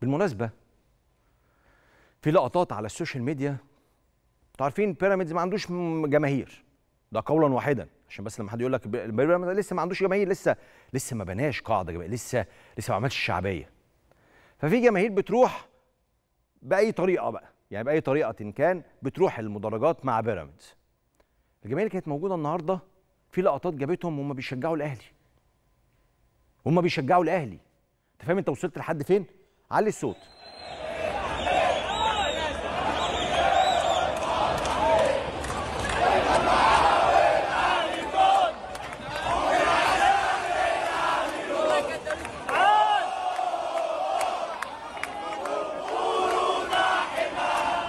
بالمناسبه في لقطات على السوشيال ميديا انتوا عارفين بيراميدز ما عندوش جماهير ده قولا واحدا عشان بس لما حد يقول لك بيراميدز لسه ما عندوش جماهير لسه لسه ما بناش قاعده جماهير لسه لسه ما عملش شعبيه ففي جماهير بتروح باي طريقه بقى يعني باي طريقه إن كان بتروح المدرجات مع بيراميدز الجماهير اللي كانت موجوده النهارده في لقطات جابتهم وهم بيشجعوا الاهلي هم بيشجعوا الاهلي انت فاهم انت وصلت لحد فين علي الصوت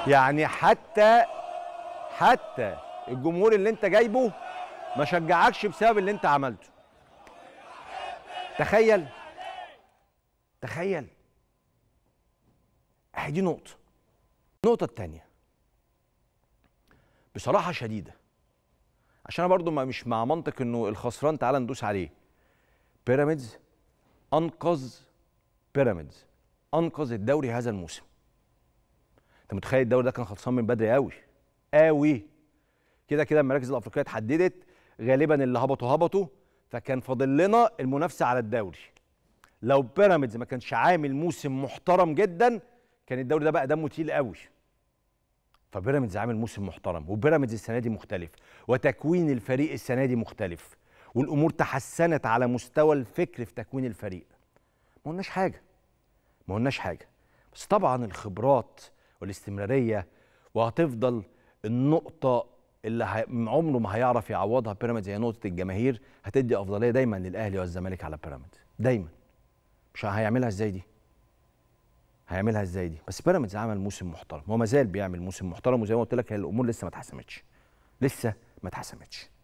يعني حتى حتى الجمهور اللي انت جايبه ما شجعكش بسبب اللي انت عملته تخيل تخيل واحد دي نقطة النقطة التانية بصراحة شديدة عشان أنا برضو ما مش مع منطق إنه الخسران تعالى ندوس عليه بيراميدز أنقذ بيراميدز أنقذ الدوري هذا الموسم أنت متخيل الدوري ده كان خلصان من بدري قوي قوي كده كده المراكز الأفريقية اتحددت غالبا اللي هبطوا هبطوا فكان فاضل لنا المنافسة على الدوري لو بيراميدز ما كانش عامل موسم محترم جدا كان الدوري ده بقى دمه تقيل قوي فبيراميدز عامل موسم محترم وبيراميدز السنه دي مختلف وتكوين الفريق السنه دي مختلف والامور تحسنت على مستوى الفكر في تكوين الفريق ما قلناش حاجه ما قلناش حاجه بس طبعا الخبرات والاستمراريه وهتفضل النقطه اللي عمره ما هيعرف يعوضها بيراميدز هي نقطه الجماهير هتدي افضليه دايما للاهلي والزمالك على بيراميدز دايما مش هيعملها ازاي دي هيعملها ازاي دي بس بيراميدز عمل موسم محترم هو مازال بيعمل موسم محترم وزي ما قلت لك هي الامور لسه ما اتحسمتش لسه ما اتحسمتش